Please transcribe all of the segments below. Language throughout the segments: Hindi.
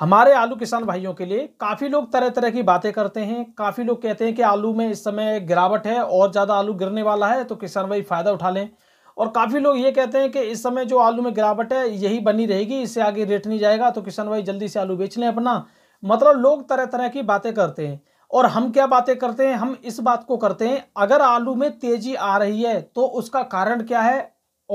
हमारे आलू किसान भाइयों के लिए काफ़ी लोग तरह तरह की बातें करते हैं काफ़ी लोग कहते हैं कि आलू में इस समय गिरावट है और ज़्यादा आलू गिरने वाला है तो किसान भाई फ़ायदा उठा लें और काफ़ी लोग ये कहते हैं कि इस समय जो आलू में गिरावट है यही बनी रहेगी इससे आगे रेट नहीं जाएगा तो किसान भाई जल्दी से आलू बेच लें अपना मतलब लोग तरह तरह की बातें करते हैं और हम क्या बातें करते हैं हम इस बात को करते हैं अगर आलू में तेज़ी आ रही है तो उसका कारण क्या है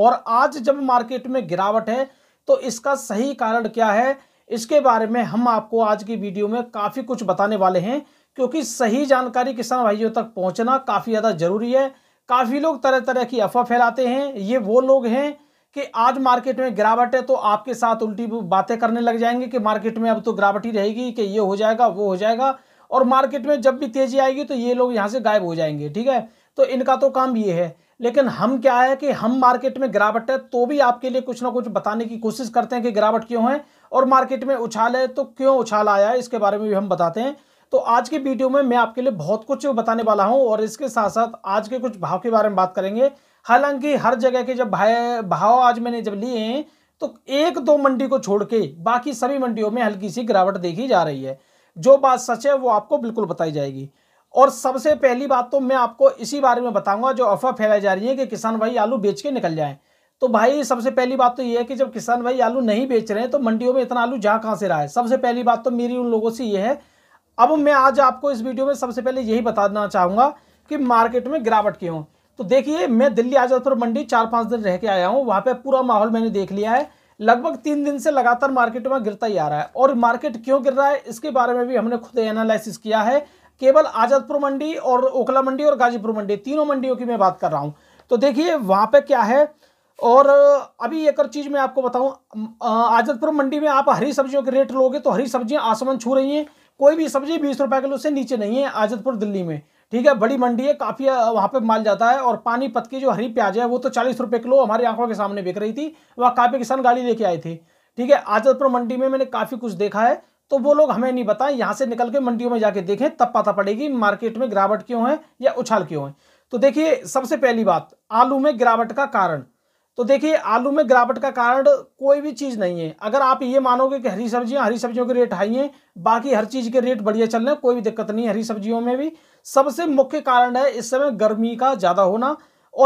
और आज जब मार्केट में गिरावट है तो इसका सही कारण क्या है इसके बारे में हम आपको आज की वीडियो में काफ़ी कुछ बताने वाले हैं क्योंकि सही जानकारी किसान भाइयों तक पहुंचना काफ़ी ज़्यादा ज़रूरी है काफ़ी लोग तरह तरह की अफवाह फैलाते हैं ये वो लोग हैं कि आज मार्केट में गिरावट है तो आपके साथ उल्टी बातें करने लग जाएंगे कि मार्केट में अब तो गिरावट ही रहेगी कि ये हो जाएगा वो हो जाएगा और मार्केट में जब भी तेज़ी आएगी तो ये लोग यहाँ से गायब हो जाएंगे ठीक है तो इनका तो काम ये है लेकिन हम क्या है कि हम मार्केट में गिरावट है तो भी आपके लिए कुछ ना कुछ बताने की कोशिश करते हैं कि गिरावट क्यों है और मार्केट में उछाल है तो क्यों उछाल आया है इसके बारे में भी हम बताते हैं तो आज की वीडियो में मैं आपके लिए बहुत कुछ बताने वाला हूं और इसके साथ साथ आज के कुछ भाव के बारे में बात करेंगे हालांकि हर जगह के जब भाई भाव आज मैंने जब लिए हैं तो एक दो मंडी को छोड़ के बाकी सभी मंडियों में हल्की सी गिरावट देखी जा रही है जो बात सच है वो आपको बिल्कुल बताई जाएगी और सबसे पहली बात तो मैं आपको इसी बारे में बताऊंगा जो अफवाह फैलाई जा रही है कि किसान भाई आलू बेच के निकल जाएं तो भाई सबसे पहली बात तो ये है कि जब किसान भाई आलू नहीं बेच रहे हैं तो मंडियों में इतना आलू जा कहाँ से रहा है सबसे पहली बात तो मेरी उन लोगों से ये है अब मैं आज आपको इस वीडियो में सबसे पहले यही बताना चाहूँगा कि मार्केट में गिरावट क्यों तो देखिए मैं दिल्ली आजादपुर मंडी चार पाँच दिन रह के आया हूँ वहाँ पर पूरा माहौल मैंने देख लिया है लगभग तीन दिन से लगातार मार्केट में गिरता ही आ रहा है और मार्केट क्यों गिर रहा है इसके बारे में भी हमने खुद एनालिसिस किया है केवल आजादपुर मंडी और ओखला मंडी और गाजीपुर मंडी तीनों मंडियों की मैं बात कर रहा हूँ तो देखिए वहाँ पे क्या है और अभी एक और चीज़ मैं आपको बताऊं आजतपुर मंडी में आप हरी सब्जियों के रेट लोगे तो हरी सब्जियां आसमान छू रही हैं कोई भी सब्जी बीस रुपए किलो से नीचे नहीं है आजतपुर दिल्ली में ठीक है बड़ी मंडी है काफ़ी वहाँ पे माल जाता है और पानीपत की जो हरी प्याज है वो तो चालीस रुपए किलो हमारी आंखों के सामने बिक रही थी वह काफ़ी किसान गाड़ी लेके आए थे ठीक है आजतपुर मंडी में मैंने काफ़ी कुछ देखा है तो वो लोग हमें नहीं बताएं यहाँ से निकल के मंडियों में जाके देखें तब पता पड़ेगी मार्केट में गिरावट क्यों है या उछाल क्यों है तो देखिए सबसे पहली बात आलू में गिरावट का कारण तो देखिए आलू में गिरावट का कारण कोई भी चीज़ नहीं है अगर आप ये मानोगे कि हरी सब्जियां हरी सब्जियों के रेट हाई हैं बाकी हर चीज़ के रेट बढ़िया चल रहे हैं कोई भी दिक्कत नहीं है हरी सब्जियों में भी सबसे मुख्य कारण है इस समय गर्मी का ज़्यादा होना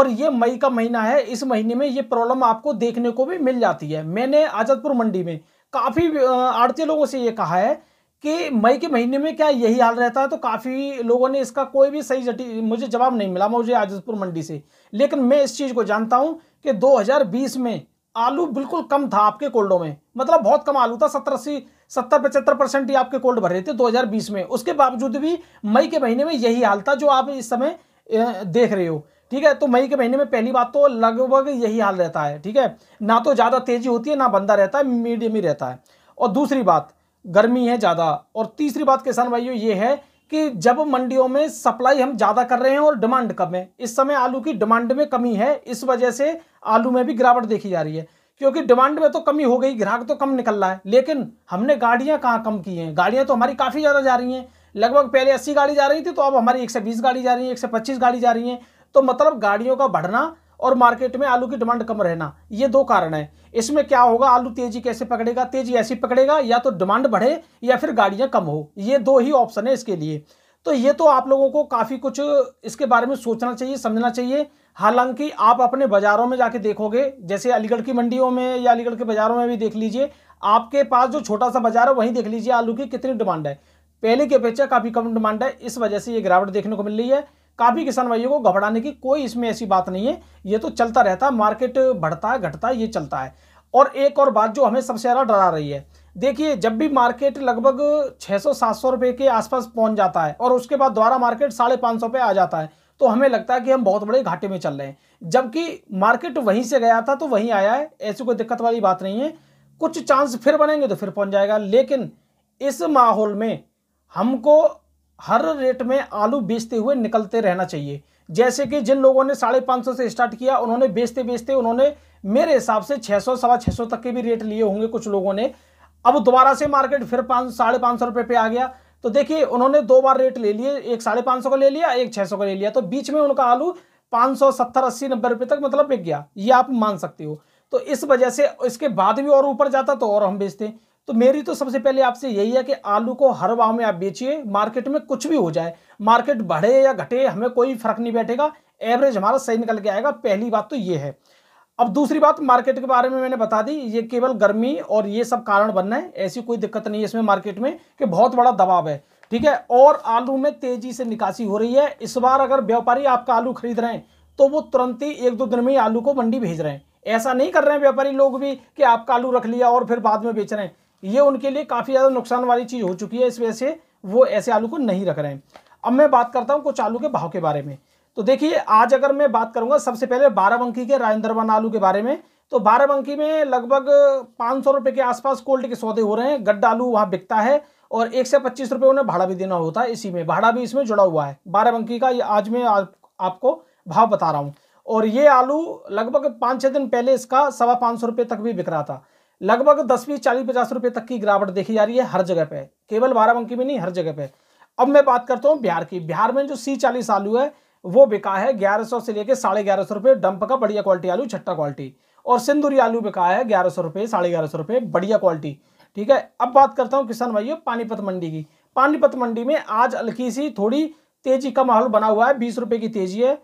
और ये मई का महीना है इस महीने में ये प्रॉब्लम आपको देखने को भी मिल जाती है मैंने आज़ादपुर मंडी में काफ़ी आड़ती लोगों से ये कहा है कि मई के महीने में क्या यही हाल रहता है तो काफ़ी लोगों ने इसका कोई भी सही जटी मुझे जवाब नहीं मिला मुझे आजमपुर मंडी से लेकिन मैं इस चीज़ को जानता हूँ कि 2020 में आलू बिल्कुल कम था आपके कोल्डों में मतलब बहुत कम आलू था सत्तर अस्सी सत्तर पचहत्तर परसेंट ही आपके कोल्ड भर रहे थे 2020 में उसके बावजूद भी मई के महीने में यही हाल था जो आप इस समय देख रहे हो ठीक है तो मई के महीने में पहली बात तो लगभग यही हाल रहता है ठीक है ना तो ज़्यादा तेज़ी होती है ना बंदा रहता है मीडियम ही रहता है और दूसरी बात गर्मी है ज़्यादा और तीसरी बात किसान भाइयों ये है कि जब मंडियों में सप्लाई हम ज़्यादा कर रहे हैं और डिमांड कम है इस समय आलू की डिमांड में कमी है इस वजह से आलू में भी गिरावट देखी जा रही है क्योंकि डिमांड में तो कमी हो गई ग्राहक तो कम निकल रहा है लेकिन हमने गाड़ियाँ कहाँ कम की हैं गाड़ियाँ तो हमारी काफ़ी ज़्यादा जा रही हैं लगभग पहले अस्सी गाड़ी जा रही थी तो अब हमारी एक बीस गाड़ी जा रही है एक पच्चीस गाड़ी जा रही है तो मतलब गाड़ियों का बढ़ना और मार्केट में आलू की डिमांड कम रहना ये दो कारण है इसमें क्या होगा आलू तेजी कैसे पकड़ेगा तेजी ऐसी पकड़ेगा या तो डिमांड बढ़े या फिर गाड़ियां कम हो ये दो ही ऑप्शन है इसके लिए तो ये तो आप लोगों को काफ़ी कुछ इसके बारे में सोचना चाहिए समझना चाहिए हालांकि आप अपने बाज़ारों में जाके देखोगे जैसे अलीगढ़ की मंडियों में या अलीगढ़ के बाज़ारों में भी देख लीजिए आपके पास जो छोटा सा बाज़ार है वहीं देख लीजिए आलू की कितनी डिमांड है पहले की अपेक्षा काफ़ी कम डिमांड है इस वजह से ये गिरावट देखने को मिल रही है काफ़ी किसान भाइयों को घबराने की कोई इसमें ऐसी बात नहीं है ये तो चलता रहता है मार्केट बढ़ता है घटता है ये चलता है और एक और बात जो हमें सबसे ज़्यादा डरा रही है देखिए जब भी मार्केट लगभग 600-700 रुपए के आसपास पहुंच जाता है और उसके बाद दोबारा मार्केट साढ़े पाँच सौ पे आ जाता है तो हमें लगता है कि हम बहुत बड़े घाटे में चल रहे हैं जबकि मार्केट वहीं से गया था तो वहीं आया है ऐसी कोई दिक्कत वाली बात नहीं है कुछ चांस फिर बनेंगे तो फिर पहुँच जाएगा लेकिन इस माहौल में हमको हर रेट में आलू बेचते हुए निकलते रहना चाहिए जैसे कि जिन लोगों ने साढ़े पाँच सौ से स्टार्ट किया उन्होंने बेचते बेचते उन्होंने मेरे हिसाब से छः सौ सवा छः सौ तक के भी रेट लिए होंगे कुछ लोगों ने अब दोबारा से मार्केट फिर पाँच साढ़े पाँच सौ रुपये पे आ गया तो देखिए उन्होंने दो बार रेट ले लिए एक साढ़े पाँच सौ का ले लिया एक छः सौ का ले लिया तो बीच में उनका आलू पाँच सौ सत्तर अस्सी नब्बे रुपये तक मतलब बिक गया ये आप मान सकते हो तो इस वजह से इसके बाद भी और ऊपर जाता तो और हम बेचते तो मेरी तो सबसे पहले आपसे यही है कि आलू को हर भाव में आप बेचिए मार्केट में कुछ भी हो जाए मार्केट बढ़े या घटे हमें कोई फर्क नहीं बैठेगा एवरेज हमारा सही निकल के आएगा पहली बात तो ये है अब दूसरी बात मार्केट के बारे में मैंने बता दी ये केवल गर्मी और ये सब कारण बनना है ऐसी कोई दिक्कत नहीं है इसमें मार्केट में कि बहुत बड़ा दबाव है ठीक है और आलू में तेजी से निकासी हो रही है इस बार अगर व्यापारी आपका आलू खरीद रहे हैं तो वो तुरंत ही एक दो दिन में ही आलू को मंडी भेज रहे हैं ऐसा नहीं कर रहे हैं व्यापारी लोग भी कि आपका आलू रख लिया और फिर बाद में बेच रहे हैं ये उनके लिए काफ़ी ज़्यादा नुकसान वाली चीज़ हो चुकी है इस वजह से वो ऐसे आलू को नहीं रख रहे हैं अब मैं बात करता हूँ कुछ आलू के भाव के बारे में तो देखिए आज अगर मैं बात करूँगा सबसे पहले बाराबंकी के राजेंद्रवन आलू के बारे में तो बाराबंकी में लगभग पाँच सौ के आसपास कोल्ड के सौदे हो रहे हैं गड्ढा आलू वहाँ बिकता है और एक से पच्चीस रुपये उन्हें भाड़ा भी देना होता है इसी में भाड़ा भी इसमें जुड़ा हुआ है बाराबंकी का ये आज मैं आप, आपको भाव बता रहा हूँ और ये आलू लगभग पाँच छः दिन पहले इसका सवा पाँच सौ रुपये तक भी बिक रहा था लगभग दस बीस चालीस पचास रुपए तक की गिरावट देखी जा रही है हर जगह पे केवल बाराबंकी में नहीं हर जगह पे अब मैं बात करता हूँ बिहार की बिहार में जो सी चालीस आलू है वो बिका है ग्यारह सौ से लेकर साढ़े ग्यारह सौ रुपये डंप का बढ़िया क्वालिटी आलू छट्टा क्वालिटी और सिंदूरी आलू बिका है ग्यारह सौ रुपये साढ़े ग्यारह सौ रुपये बढ़िया क्वालिटी ठीक है अब बात करता हूँ किसान भाइयों पानीपत मंडी की पानीपत मंडी में आज हल्की सी थोड़ी तेजी का माहौल बना हुआ है बीस रुपये की तेजी है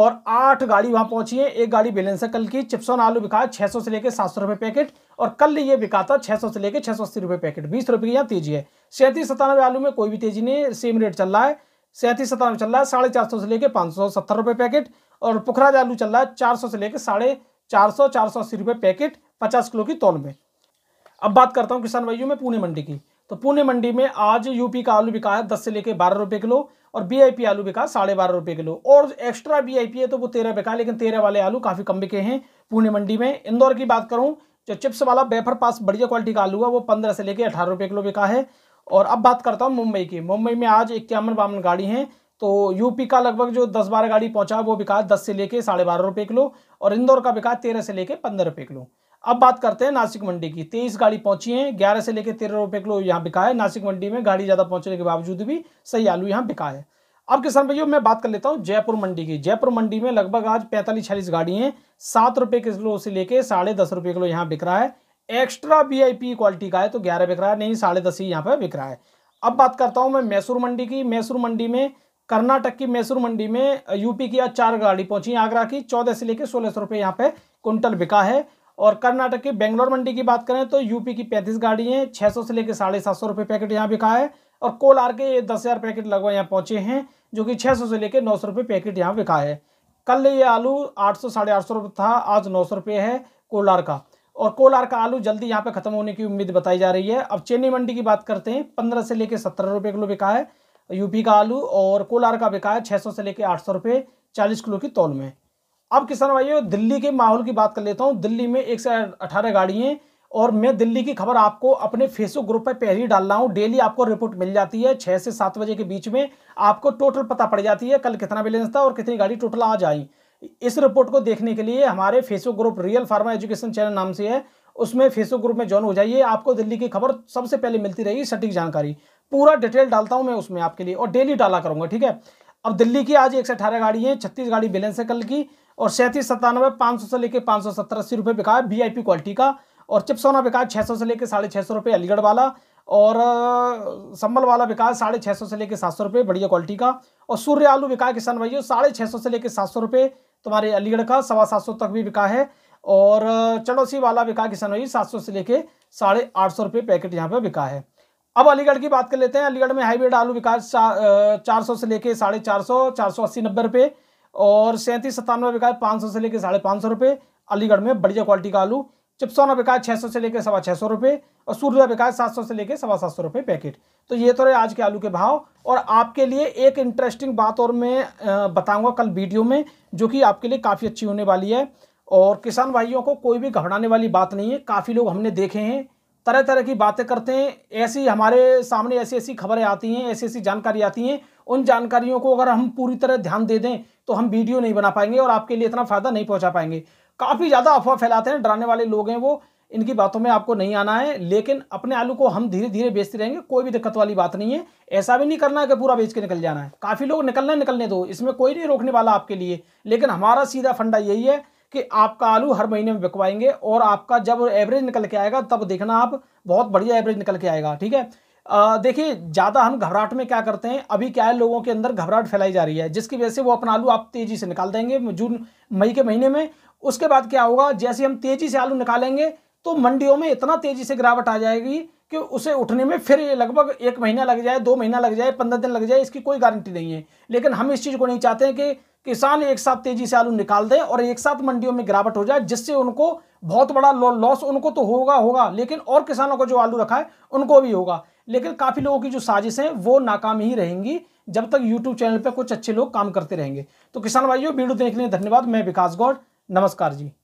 और आठ गाड़ी वहाँ पहुँची है एक गाड़ी बैलेंस है कल की चिप्सोन आलू बिका है छः सौ से लेकर सात सौ रुपये पैकेट और कल ये बिका था 600 से लेकर छः सौ अस्सी पैकेट बीस रुपये की यहाँ तेजी है सैंतीस सतानवे आलू में कोई भी तेजी नहीं सेम रेट चल रहा है सैंतीस सतानवे चल रहा है साढ़े चार सौ से लेकर पाँच सौ सत्तर रुपये पैकेट और पुखराज आलू चल रहा है चार सौ से लेकर साढ़े चार सौ चार सौ अस्सी रुपये पैकेट पचास किलो की तौल में अब बात करता हूँ किसान भाइयों में पुणे मंडी की तो पुणे मंडी में आज यूपी का आलू बिका है दस से लेकर बारह रुपये किलो और बी आलू बिका साढ़े बारह रुपये किलो और एक्स्ट्रा बी है तो वो तेरह बिका लेकिन तेरह वाले आलू काफ़ी कम बिके हैं पुणे मंडी में इंदौर की बात करूँ जो चिप्स वाला बेफर पास बढ़िया क्वालिटी का आलू है वो पंद्रह से लेकर अठारह रुपये किलो बिका है और अब बात करता हूँ मुंबई की मुंबई में आज इक्यावन बावन गाड़ी हैं तो यूपी का लगभग जो दस बारह गाड़ी पहुंचा वो बिका दस से लेके साढ़े बारह रुपये किलो और इंदौर का बिका तेरह से लेके पंद्रह रुपये किलो अब बात करते हैं नासिक मंडी की तेईस गाड़ी पहुंची है ग्यारह से लेकर तेरह रुपये किलो यहाँ बिका है नासिक मंडी में गाड़ी ज़्यादा पहुंचने के बावजूद भी सही आलू यहाँ बिका है अब किसान भाइयों मैं बात कर लेता हूँ जयपुर मंडी की जयपुर मंडी में लगभग आज पैंतालीस छियालीस गाड़ी हैं सात रुपये किलो से लेके साढ़े दस रुपये किलो यहाँ बिक रहा है एक्स्ट्रा वी क्वालिटी का है तो ग्यारह बिक रहा है नहीं साढ़े दस ही यहाँ पर बिक रहा है अब बात करता हूँ मैं मैसूर मंडी की मैसूर मंडी में कर्नाटक की मैसूर मंडी में यूपी की आज चार गाड़ी पहुंची आगरा की चौदह से लेकर सोलह सौ रुपये यहाँ पे कुंटल बिका है और कर्नाटक की बेंगलोर मंडी की बात करें तो यूपी की पैंतीस गाड़ी हैं छः सौ से लेकर साढ़े सात सौ रुपये पैकेट यहाँ बिका है और कोलार के ये दस हज़ार पैकेट लगभग यहाँ पहुंचे हैं जो कि छह सौ से लेकर नौ सौ रुपये पैकेट यहाँ बिका है कल ये आलू आठ सौ साढ़े आठ सौ रुपये था आज नौ सौ रुपये है कोलार का और कोलार का आलू जल्दी यहाँ पे ख़त्म होने की उम्मीद बताई जा रही है अब चेन्नी मंडी की बात करते हैं पंद्रह से लेकर सत्रह रुपये किलो बिका है यूपी का आलू और कोलार का बिका है छः सौ से लेकर आठ सौ रुपये चालीस किलो की तौल में अब किसान भाइयों दिल्ली के माहौल की बात कर लेता हूँ दिल्ली में एक से अठारह गाड़ियाँ और मैं दिल्ली की खबर आपको अपने फेसबुक ग्रुप पर पहले ही डाल रहा हूँ डेली आपको रिपोर्ट मिल जाती है छः से सात बजे के बीच में आपको टोटल पता पड़ जाती है कल कितना बैलेंस था और कितनी गाड़ी टोटल आज आई इस रिपोर्ट को देखने के लिए हमारे Facebook group real pharma education channel नाम से है उसमें फेसबुक ग्रुप में ज्वाइन हो जाइए आपको दिल्ली की खबर सबसे पहले मिलती रहेगी सटीक जानकारी पूरा डिटेल डालता हूँ मैं उसमें आपके लिए और डेली डाला करूँगा ठीक है अब दिल्ली की आज एक सौ अठारह गाड़ी है छत्तीस गाड़ी बैलेंस है कल की और सैंतीस सत्तानवे पाँच सौ से लेकर पाँच सौ सत्तर अस्सी रुपये बिका है वी क्वालिटी का और चिप्स वाला विकास छः सौ से लेकर साढ़े छः सौ रुपये अलीगढ़ वाला और संबल वाला विकास साढ़े छः सौ से लेकर सात सौ रुपये बढ़िया क्वालिटी का और सूर्य आलू विकास किसान भाइयों साढ़े छः सौ से लेकर सात सौ रुपये तुम्हारे अलीगढ़ का सवा सात सौ तक भी बिका है और चड़ोसी वाला बिका किसान भाई सात सौ से लेकर साढ़े आठ सौ रुपये पैकेट यहाँ पर बिका है अब अलीगढ़ की बात कर लेते हैं अलीगढ़ में हाईब्रिड आलू विकास चार सौ से लेके साढ़े चार सौ चार सौ अस्सी नब्बे रुपये और सैंतीस सत्तानवे विकास पाँच सौ से लेके साढ़े पाँच सौ रुपये अलीगढ़ में बढ़िया क्वालिटी का आलू चिप्सोना बिका छः सौ से लेकर सवा छः सौ रुपये और सूर्या बिका सात सौ से लेकर सवा सात सौ रुपये पैकेट तो ये तो रहे आज के आलू के भाव और आपके लिए एक इंटरेस्टिंग बात और मैं बताऊंगा कल वीडियो में जो कि आपके लिए काफ़ी अच्छी होने वाली है और किसान भाइयों को कोई भी घबराने वाली बात नहीं है काफ़ी लोग हमने देखे हैं तरह तरह की बातें करते हैं ऐसी हमारे सामने ऐसी ऐसी खबरें आती हैं ऐसी ऐसी जानकारी आती हैं उन जानकारियों को अगर हम पूरी तरह ध्यान दे दें तो हम वीडियो नहीं बना पाएंगे और आपके लिए इतना फ़ायदा नहीं पहुंचा पाएंगे काफ़ी ज़्यादा अफवाह फैलाते हैं डराने वाले लोग हैं वो इनकी बातों में आपको नहीं आना है लेकिन अपने आलू को हम धीरे धीरे बेचते रहेंगे कोई भी दिक्कत वाली बात नहीं है ऐसा भी नहीं करना है कि पूरा बेच के निकल जाना है काफ़ी लोग निकलने निकलने दो इसमें कोई नहीं रोकने वाला आपके लिए लेकिन हमारा सीधा फंडा यही है कि आपका आलू हर महीने में बिकवाएंगे और आपका जब एवरेज निकल के आएगा तब देखना आप बहुत बढ़िया एवरेज निकल के आएगा ठीक है देखिए ज़्यादा हम घबराहट में क्या करते हैं अभी क्या है लोगों के अंदर घबराहट फैलाई जा रही है जिसकी वजह से वो अपना आलू आप तेज़ी से निकाल देंगे जून मई के महीने में उसके बाद क्या होगा जैसे हम तेज़ी से आलू निकालेंगे तो मंडियों में इतना तेज़ी से गिरावट आ जाएगी कि उसे उठने में फिर लगभग एक महीना लग जाए दो महीना लग जाए पंद्रह दिन लग जाए इसकी कोई गारंटी नहीं है लेकिन हम इस चीज़ को नहीं चाहते हैं कि किसान एक साथ तेज़ी से आलू निकाल दें और एक साथ मंडियों में गिरावट हो जाए जिससे उनको बहुत बड़ा लॉस उनको तो होगा होगा लेकिन और किसानों को जो आलू रखा है उनको भी होगा लेकिन काफ़ी लोगों की जो साजिश है वो नाकाम ही रहेंगी जब तक यूट्यूब चैनल पर कुछ अच्छे लोग काम करते रहेंगे तो किसान भाइयों वीडियो देखने धन्यवाद मैं विकास गौड़ नमस्कार जी